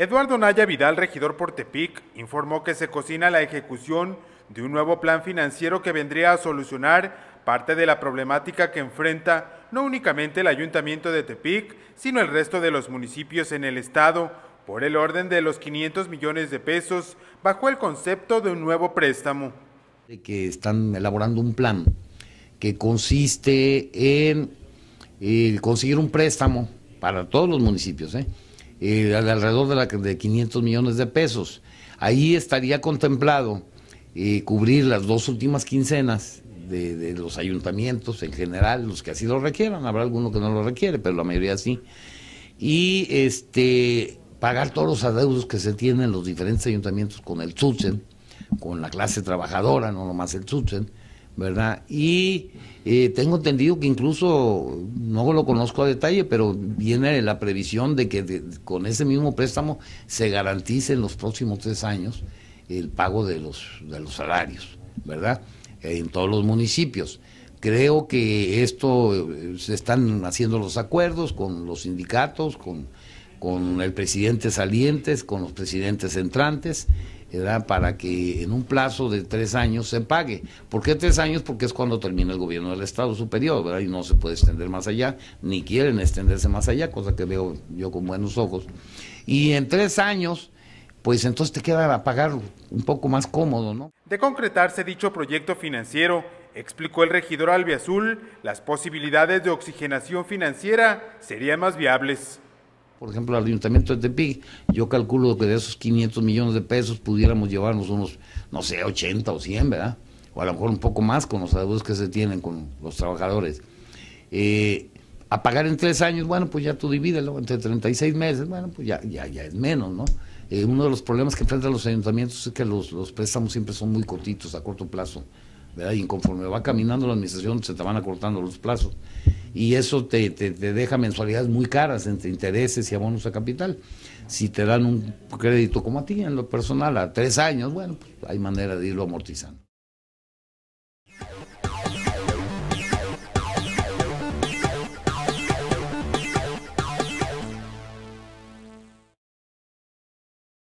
Eduardo Naya Vidal, regidor por Tepic, informó que se cocina la ejecución de un nuevo plan financiero que vendría a solucionar parte de la problemática que enfrenta no únicamente el ayuntamiento de Tepic, sino el resto de los municipios en el estado, por el orden de los 500 millones de pesos, bajo el concepto de un nuevo préstamo. Que están elaborando un plan que consiste en eh, conseguir un préstamo para todos los municipios, ¿eh? Eh, alrededor de, la, 500 millones de pesos. Ahí estaría contemplado eh, cubrir las dos últimas quincenas de, los ayuntamientos en general, los que así lo requieran, habrá alguno que no lo requiere, pero la mayoría sí. Y este pagar todos los adeudos que se tienen los diferentes ayuntamientos con el SUTSEN, con la clase trabajadora, no nomás el SUTSEN, ¿verdad? Y eh, tengo entendido que incluso, no lo conozco a detalle, pero viene la previsión de que con ese mismo préstamo se garantice en los próximos tres años el pago de los, de los salarios, ¿verdad? En todos los municipios. Creo que esto eh, se están haciendo los acuerdos con los sindicatos, con, con el presidente salientes, con los presidentes entrantes para que en un plazo de tres años se pague. ¿Por qué tres años? Porque es cuando termina el gobierno del Estado Superior, ¿verdad? y no se puede extender más allá, ni quieren extenderse más allá, cosa que veo yo con buenos ojos. Y en tres años, pues entonces te queda pagar un poco más cómodo, ¿no? De concretarse dicho proyecto financiero, explicó el regidor Albiazul, las posibilidades de oxigenación financiera serían más viables por ejemplo, el Ayuntamiento de Tepic, yo calculo que de esos 500 millones de pesos pudiéramos llevarnos unos, no sé, 80 o 100, ¿verdad? O a lo mejor un poco más con los adeudos que se tienen con los trabajadores. Eh, a pagar en tres años, bueno, pues ya tú divídelo entre 36 meses, bueno, pues ya, ya, ya es menos, ¿no? Eh, uno de los problemas que enfrentan los ayuntamientos es que los, los préstamos siempre son muy cortitos, a corto plazo. Y conforme va caminando la administración se te van acortando los plazos. Y eso te, te deja mensualidades muy caras entre intereses y abonos a capital. Si te dan un crédito como a ti, en lo personal, a tres años, bueno, pues, hay manera de irlo amortizando.